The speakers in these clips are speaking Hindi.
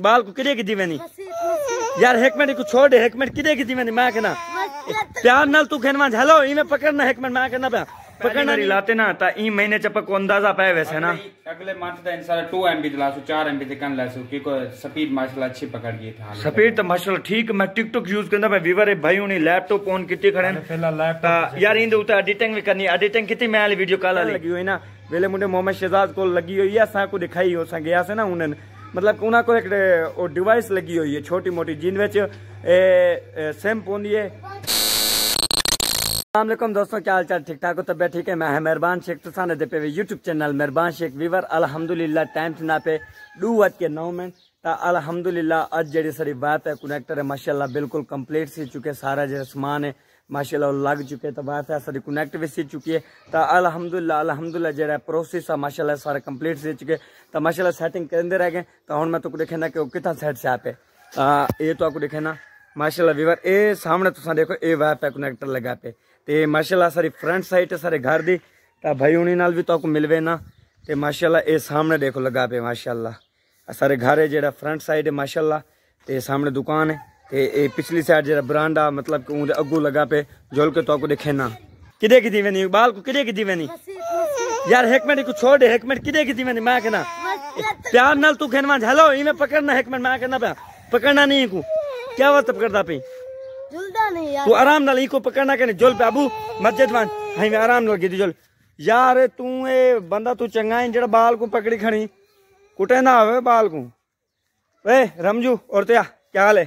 इकबाल को किरे की दीवेनी यार हेकमेट को छोड़ हेकमेट किरे की दीवेनी मैं कहना प्यार नल तू खेनवा झलो में पकड़ना हेकमेट मैं कहना प्यार पकड़ना लाते ना ता ई महीने चपक को अंदाजा पाए वैसे ना अगले मंथ दा इंसान 2 एमबी सु 4 एमबी दिकन सु की को स्पीड मार्शल अच्छी पकड़ गई था स्पीड तो मार्शल ठीक मैं टिकटॉक यूज करदा मैं व्यूअर भाई उनी लैपटॉप ऑन किते खड़े पहला लैपटॉप यार इंदे उता एडिटिंग भी करनी एडिटिंग किते मैं वाली वीडियो काला लगी हुई ना वेले मुंडे मोहम्मद शहजाद को लगी हुई है सा को दिखाई हो सा या से ना उनन मतलब ਉਹਨਾਂ को एक डिवाइस लगी हुई है छोटी मोटी जिन ਜਿਨ ਵਿੱਚ ਇਹ ਸਿਮ ਪਾਉਂਦੀ दोस्तों क्या हाल चाल ठीक ठाक हो तब ठीक है मैं मेहरबान शेख तुसान दे पे यूट्यूब चैनल मेहरबान शेख वीवर अलहमदुल्ला टाइम से ना पे डू अज के नौ मिनट ता अलहमदुल्ला अज जी सारी बात है कनेक्टर है माशाला बिल्कुल कम्प्लीट सी चुके सारा जो समान है माशाल्लाह लग चुके तो बात है सारी कनेक्ट भी सी चुकी है तो अलहमदुल्ला अलहमदुल्ला जरा प्रोसेस है माशाल्लाह सारा कंप्लीट सी चुके तो माशाल्लाह सेटिंग करते रह गए तो हम मैं तुक ना कि कितना सैट से आप है ये तो आपको दिखेना माशाल्लाह वीवर ए सामने तुम तो देखो ये वैप है कनेक्टर लगा पे तो माशाल्लाह सारी फ्रंट साइड है सारे घर की तो भाई उन्हीं नाल भी तो आपको मिलवे ना तो माशाल्लाह ये सामने देखो लगा पे माशाल्लाह सारे घर है जो फ्रंट साइड है माशाल्लाह तो सामने दुकान है ਤੇ ਇਹ ਪਿਛਲੀ ਸਾਈਡ ਜਿਹੜਾ ਬਰਾਂਡਾ ਮਤਲਬ ਕਿ ਉਹਦੇ ਅੱਗੂ ਲਗਾ ਪੇ ਜੋਲ ਕੇ ਤੋ ਕੋ ਦੇਖੇਨਾ ਕਿਦੇ ਕਿਦੀ ਵੈਨੀ ਬਾਲ ਕੋ ਕਿਦੇ ਕਿਦੀ ਵੈਨੀ यार एक मिनट को छोड़ दे एक मिनट किदे की मैंने मैं कहना प्यार नाल तू खेनवा हेलो इमे पकड़ना एक मिनट मैं कहना प्या पकड़ना नहीं को क्या वास्ते पकड़ता पे झुलदा नहीं यार तू आराम नाल इको पकड़ना कहने झोल पे बाबू मस्जिद वान हई हां आराम नाल गिदी झोल यार तू ए बंदा तू चंगा है जेड़ा बाल को पकड़ी खणी कुटे ना होवे बाल को ए रमजू और तेरा क्या हाल है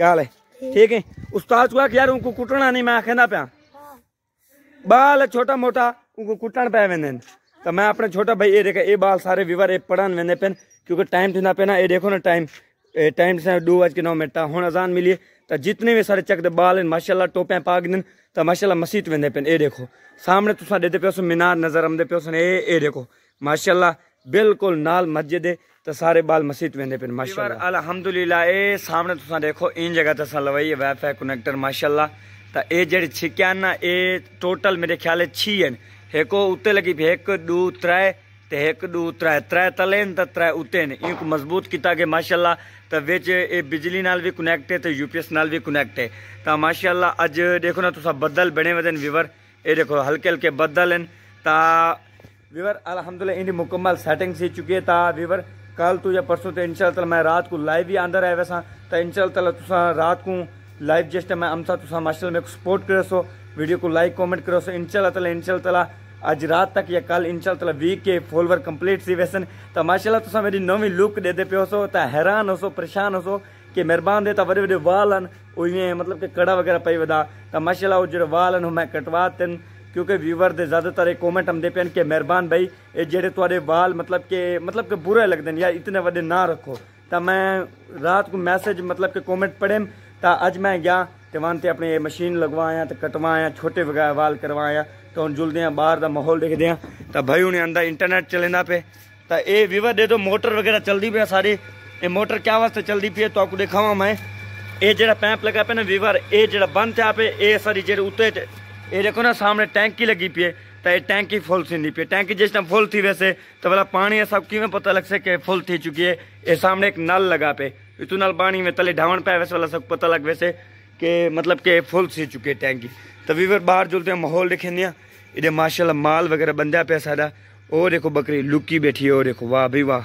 क्या हाल है ठीक है उस्ताद को यार उनको कुटना नहीं मैं कहना पाया बाल छोटा मोटा उनको कुटन पाया वेंदे तो मैं अपने छोटा भाई ये देखा ये बाल सारे विवर ये पढ़न वेंदे पेन क्योंकि टाइम थी ना पे ना ये देखो ना टाइम टाइम से दो बज के नौ मिनट हूँ अजान मिली तो जितने भी सारे चकते बाल हैं माशाला टोपें पाग दिन तो माशाला मसीत वेंदे पेन ये देखो सामने तुसा देते पे मीनार नजर आमदे पे ये देखो माशाला बिल्कुल नाल मस्जिद है तो सारे बाल मस्जिद वेंदे पे माशाल्लाह अल्हम्दुलिल्लाह ए सामने तुसा देखो इन जगह तसा लवाई वाईफाई कनेक्टर माशाल्लाह तो ये जड़े छिक्के ना ए टोटल मेरे ख्याल छी हैं एक उते लगी एक दो त्रै तो एक दो त्रै त्रै तले तो त्रै उते ने इनको मजबूत किया गया माशाल्लाह तो बिच ये बिजली नाल भी कनेक्ट है तो यूपीएस नाल भी कनेक्ट है तो माशाल्लाह अज देखो ना तुसा बदल बने वे विवर ये देखो हल्के हल्के बदल हैं ता वीवर अलहमदिल्ला इन मुकम्मल सेटिंग से चुके था वीवर कल तू तो या परसों तो इनशा तला मैं रात को लाइव भी अंदर आया वैसा तो इनशा तला तुस रात को लाइव जस्ट मैं अमसा तुसा माशा मेरे को सपोर्ट करो सो वीडियो को लाइक कमेंट करो सो इनशा तला इनशा तला अज रात तक या कल इनशा तला वीक के फॉलोवर कंप्लीट थी वैसन तो माशा तुस मेरी नवी लुक दे दे पियो सो तो हैरान हो सो परेशान हो सो कि मेहरबान देता वे वे वाल आहिनि उहे मतलब कि कड़ा वग़ैरह पी वा तो माशा उहे जहिड़े वाल आहिनि मैं कटवा दिन ਕਿਉਂਕਿ ਵੀਵਰ ਦੇ ਜ਼ਿਆਦਾਤਰ ਇਹ ਕਮੈਂਟ ਹਮਦੇ ਪੈਨ ਕਿ ਮਿਹਰਬਾਨ ਭਾਈ ਇਹ ਜਿਹੜੇ ਤੁਹਾਡੇ ਵਾਲ ਮਤਲਬ ਕਿ ਮਤਲਬ ਕਿ ਬੁਰੇ ਲੱਗਦੇ ਨੇ ਯਾਰ ਇਤਨੇ ਵੱਡੇ ਨਾ ਰੱਖੋ ਤਾਂ ਮੈਂ ਰਾਤ ਨੂੰ ਮੈਸੇਜ ਮਤਲਬ ਕਿ ਕਮੈਂਟ ਪੜੇ ਤਾਂ ਅੱਜ ਮੈਂ ਗਿਆ ਤੇ ਵਾਂ ਤੇ ਆਪਣੇ ਮਸ਼ੀਨ ਲਗਵਾਇਆ ਤੇ ਕਟਵਾਇਆ ਛੋਟੇ ਵਗਾ ਵਾਲ ਕਰਵਾਇਆ ਤਾਂ ਹੁਣ ਜੁਲਦੇ ਆ ਬਾਹਰ ਦਾ ਮਾਹੌਲ ਦੇਖਦੇ ਆ ਤਾਂ ਭਾਈ ਉਹਨੇ ਅੰਦਰ ਇੰਟਰਨੈਟ ਚੱਲਦਾ ਪਏ ਤਾਂ ਇਹ ਵੀਵਰ ਦੇ ਤੋਂ ਮੋਟਰ ਵਗੈਰਾ ਚੱਲਦੀ ਪਈ ਸਾਰੀ ਇਹ ਮੋਟਰ ਕਿਆ ਵਾਸਤੇ ਚੱਲਦੀ ਪਈ ਤਾਂ ਆਪਕੋ ਦਿਖਾਵਾਂ ਮੈਂ ਇਹ ਜਿਹੜਾ ਪੈਂਪ ਲਗਾ ਪਿਆ ਨਾ ਵੀਵਰ ਇਹ ਜਿਹੜਾ ਬੰਦ ਤੇ ਆਪੇ ਇਹ ਸਾਰੀ ਜਿਹੜੇ ਉੱਤੇ ये देखो ना सामने टैंक लगी पी है तो ये टैंक फुल सी नहीं पी टैंकी जिस टाइम फुल थी वैसे तो बोला पानी है सब क्यों पता लग सके फुल थी चुकी है ये सामने एक नल लगा पे इतु नल पानी में तले ढावन पे वैसे वाला सब पता लग वैसे के मतलब के फुल सी चुकी है टैंकी तो वीवर बाहर जुलते हैं माहौल देखें नहीं इधर माशाला माल वगैरह बंदा पे सारा और देखो बकरी लुकी बैठी है और देखो वाह भाई वाह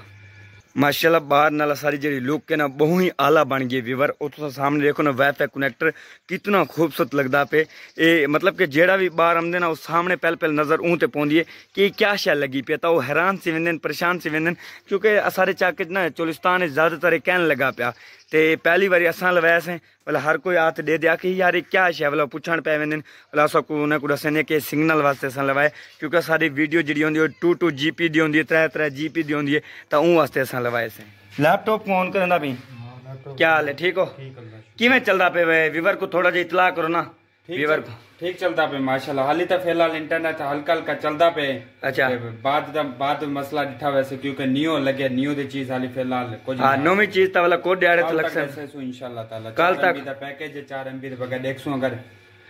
माशाला बाहर नाला सारी जी लुक है ना बहुत ही आला बन गई व्यूवर उ सामने देखो ना वाईफाई कनैक्टर कितना खूबसूरत लगता पे ये मतलब कि जेड़ा भी बाहर आमदे ना उस सामने पहले पहले नज़र ऊँ तो पौधी है कि क्या शैल लगी पे तो हैरान से वेंदन परेशान से वेंदन क्योंकि सारे चाके ना चोलिस्तान ज़्यादातर कहन लगा पाया ते पहली बारी असां लवाया से भला हर कोई हाथ दे दिया कि यार क्या शे भला पुछण पे वन भला असा उन्हें को दसने के सिग्नल वास्ते असा लवाए क्योंकि सारी वीडियो जी होंगी टू टू जी पी दी होंगी त्रै त्रै जी पी दी होंगी तो उन वास्ते असा लवाए से लैपटॉप ऑन करना भी क्या हाल है ठीक हो किमें चलता पे वे विवर को थोड़ा जहा इतलाह करो ना वीवर ठीक चलता पे माशाल्लाह हाली तो फिलहाल इंटरनेट हल्का हल्का चलता पे अच्छा बाद दा बाद मसला डिठा वैसे क्योंकि न्यू लगे न्यू दी चीज हाली फिलहाल कुछ हां नोमी चीज ता तो वाला को दिहाड़े तो तक लगसे से इंशाल्लाह ताला कल तक दा पैकेज 4 एमबी दे बगैर 100 अगर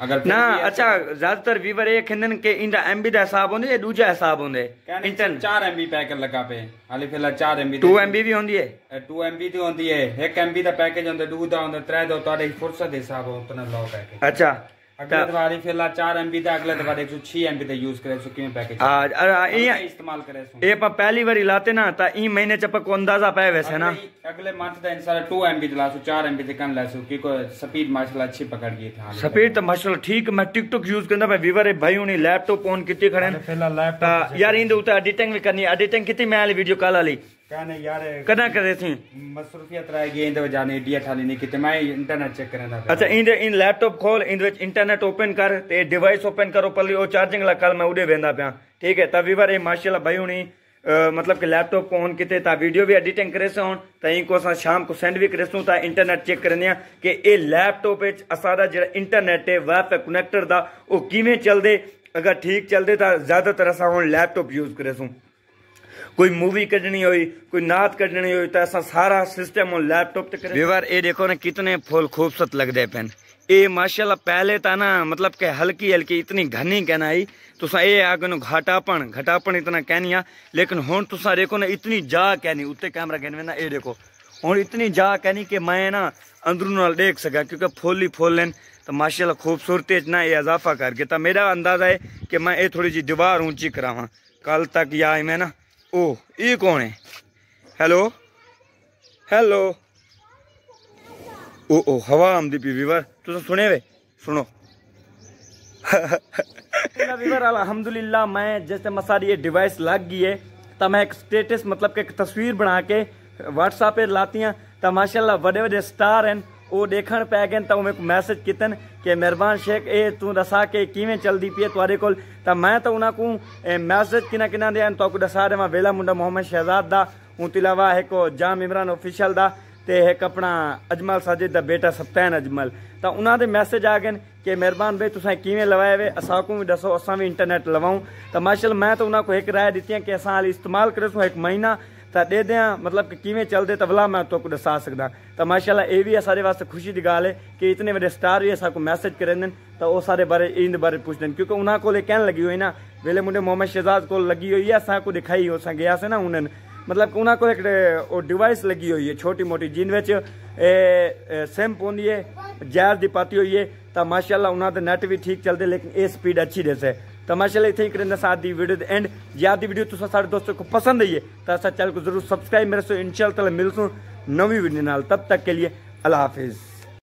अगर ना अच्छा ज्यादातर वीवर ये खनन के इंडा एमबी दा हिसाब होंदे ये दूजा हिसाब होंदे इंटरन 4 एमबी पैकेज लगा पे हाली फिलहाल 4 एमबी 2 एमबी भी होंदी है 2 एमबी दी होंदी है 1 एमबी दा पैकेज होंदे दू दा होंदे त्रै दा ਤੁਹਾਡੀ ਫੁਰਸਤ ਦੇ ਹਿਸਾਬ ਉਤਨਾ ਲਾਓ ਪੈਕੇਜ ਅੱਛਾ अगले दबारी फिर चार एमबी था अगले दबारी एक सौ छह एमबी था यूज करे सो किवें पैकेज आज अरे ये इस्तेमाल करे सो ए पर पहली बार लाते ना ता ई महीने चप को अंदाजा पाए वैसे ना अगले मंथ दा इंसान 2 एमबी दिला सो 4 एमबी कन ले सो की को स्पीड माशाल्लाह अच्छी पकड़ गई था स्पीड तो माशाल्लाह ठीक मैं टिकटॉक यूज करना पे व्यूअर भाई उनी लैपटॉप ऑन कितनी खड़े पहला लैपटॉप यार इंदे उता एडिटिंग भी करनी एडिटिंग कितनी मैं वाली वीडियो कल वाली ਕਹਨੇ ਯਾਰ ਕਦਾਂ ਕਰੇ ਸੀ ਮਸਰੂਫੀਅਤ ਰਾਇ ਗਈ ਵਜਾ ਨੇ ਏਡੀ ਅਠਾਲੀ ਨਹੀਂ ਕਿਤੇ ਮੈਂ ਇੰਟਰਨੈਟ ਚੈੱਕ ਕਰਨ ਦਾ ਅੱਛਾ ਇੰਦੇ ਇਨ ਲੈਪਟਾਪ ਖੋਲ ਇੰਦੇ ਵਿੱਚ ਇੰਟਰਨੈਟ ਓਪਨ ਕਰ ਤੇ ਡਿਵਾਈਸ ਓਪਨ ਕਰੋ ਪਰਲੀ ਉਹ ਚਾਰਜਿੰਗ ਲਾ ਕੱਲ ਮੈਂ ਉਹਦੇ ਵੇਂਦਾ ਪਿਆ ਠੀਕ ਹੈ ਤਾਂ ਵੀਰ ਇਹ ਮਾਸ਼ਾਅੱਲਾ ਭਾਈ ਹੁਣੀ ਮਤਲਬ ਕਿ ਲੈਪਟਾਪ ਕੋਨ ਕਿਤੇ ਤਾਂ ਵੀਡੀਓ ਵੀ ਐਡੀਟਿੰਗ ਕਰੇ ਸੋਂ ਤਾਂ ਇਹ ਕੋ ਅਸਾਂ ਸ਼ਾਮ ਕੋ ਸੈਂਡ ਵੀ ਕਰੇ ਸੋਂ ਤਾਂ ਇੰਟਰਨੈਟ ਚੈੱਕ ਕਰਨੇ ਆ ਕਿ ਇਹ ਲੈਪਟਾਪ ਵਿੱਚ ਅਸਾਡਾ ਜਿਹੜਾ ਇੰਟਰਨੈਟ ਹੈ ਵਾਈਫਾਈ ਕਨੈਕਟਰ ਦਾ ਉਹ ਕਿਵੇਂ ਚੱਲਦੇ ਅਗਰ ਠੀਕ ਚੱਲਦੇ ਤਾਂ ਜ਼ਿਆਦਾਤਰ ਅਸਾਂ ਹੁਣ ਲੈਪਟਾਪ ਯੂਜ਼ ਕਰੇ ਸੋਂ कोई मूवी कढणी हुई कोई नात कढणी हुई त तो असां सारा सिस्टम और लैपटॉप ते व्यवहार ए देखो ना कितने फूल खूबसूरत लग दे पेन ये माशाल्लाह पहले था ना मतलब के हल्की हल्की इतनी घनी कहनाई तुसा ये आगन घटापन घटापन इतना कहनी है लेकिन हूँ तुसा देखो ना इतनी जा कहनी उत्ते कैमरा कहने ना ये देखो हूँ इतनी जा कहनी कि मैं ना अंदरू देख सका क्योंकि फुल ही फुल हैं तो माशाल्लाह खूबसूरती ना ये इजाफा करके तो मेरा अंदाज़ा है कि मैं ये थोड़ी जी दीवार ऊंची करावा कल तक या मैं ना ओ ये कौन है हेलो हेलो ओ ओ हवा आंदी पी वीवर तुम सुने वे सुनो वीवर अलहमदुल्ला मैं जैसे मसारी ये डिवाइस लग गई है तो मैं एक स्टेटस मतलब के एक तस्वीर बना के व्हाट्सएप पे लाती हैं तो माशाल्लाह बड़े बड़े स्टार हैं ਉਹ ਦੇਖਣ ਪੈ ਗਏ ਤਾਂ ਉਹ ਮੈਨੂੰ ਮੈਸੇਜ ਕੀਤਨ ਕਿ ਮਿਹਰਬਾਨ ਸ਼ੇਖ ਇਹ ਤੂੰ ਦੱਸਾ ਕਿ ਕਿਵੇਂ ਚਲਦੀ ਪਈ ਤੁਹਾਡੇ ਕੋਲ ਤਾਂ ਮੈਂ ਤਾਂ ਉਹਨਾਂ ਨੂੰ ਮੈਸੇਜ ਕਿਨਾ ਕਿਨਾ ਦੇ ਤਾਂ ਕੋ ਦੱਸਾ ਰਿਹਾ ਵੇਲਾ ਮੁੰਡਾ ਮੁਹੰਮਦ ਸ਼ਹਿਜ਼ਾਦ ਦਾ ਉਹ ਤਿਲਾਵਾ ਹੈ ਕੋ ਜਾਮ ਇਮਰਾਨ ਅਫੀਸ਼ਲ ਦਾ ਤੇ ਇੱਕ ਆਪਣਾ ਅਜਮਲ ਸਾਜਿਦ ਦਾ ਬੇਟਾ ਸਪਤੈਨ ਅਜਮਲ ਤਾਂ ਉਹਨਾਂ ਦੇ ਮੈਸੇਜ ਆ ਗਏ ਕਿ ਮਿਹਰਬਾਨ ਬਈ ਤੁਸੀਂ ਕਿਵੇਂ ਲਵਾਏ ਵੇ ਅਸਾਂ ਕੋ ਵੀ ਦੱਸੋ ਅਸਾਂ ਵੀ ਇੰਟਰਨੈਟ ਲਵਾਉ ਤਾਂ ਮਾਸ਼ਾਅੱਲ ਮੈਂ ਤਾਂ ਉਹਨਾਂ ਕੋ ਇੱਕ ਰਾਏ ਦਿੱਤੀ ਕਿ ਅਸਾਂ ਹਾਲ ਇਸਤੇਮਾਲ ਕਰੋ ਇੱਕ ਮਹੀਨਾ ਤਾਂ ਦੇਦੇ ਆ ਮਤਲਬ ਕਿ ਕਿਵੇਂ ਚੱਲਦੇ ਤਬਲਾ ਮੈਂ ਤੁਹਾਨੂੰ ਦੱਸਾ ਸਕਦਾ ਤਾਂ ਮਾਸ਼ਾਅੱਲਾ ਇਹ ਵੀ ਆ ਸਾਰੇ ਵਾਸਤੇ ਖੁਸ਼ੀ ਦੀ ਗੱਲ ਹੈ ਕਿ ਇਤਨੇ ਵੱਡੇ ਸਟਾਰ ਵੀ ਸਾਨੂੰ ਮੈਸੇਜ ਕਰਨ ਤਾਂ ਉਹ ਸਾਰੇ ਬਾਰੇ ਇਹਦੇ ਬਾਰੇ ਪੁੱਛਦੇ ਕਿਉਂਕਿ ਉਹਨਾਂ ਕੋਲੇ ਕਹਿਣ ਲੱਗੀ ਹੋਈ ਨਾ ਵੇਲੇ ਮੁੰਡੇ ਮੁਹੰਮਦ ਸ਼ਹਿਜ਼ਾਦ ਕੋਲ ਲੱਗੀ ਹੋਈ ਆ ਸਾਨੂੰ ਦਿਖਾਈ ਹੋ ਸੰਗਿਆ ਸੇ ਨਾ ਉਹਨਾਂ मतलब उन्होंने को डिवाइस लगी हुई है छोटी मोटी जिन सिम पाँदी है जैस की पाती हुई है तो माशाला उन्होंने नैट भी ठीक चलते लेकिन यह स्पीड अच्छी देस है तो माशाला इतने की वीडियो एंड आज की वीडियो तुम्हारे दोस्तों को पसंद आई है तो असर चैनल को जरूर सब्सक्राइब मेरे से इन शाला मिलसूँ नवी वीडियो तब तक के लिए अल्लाह हाफिज़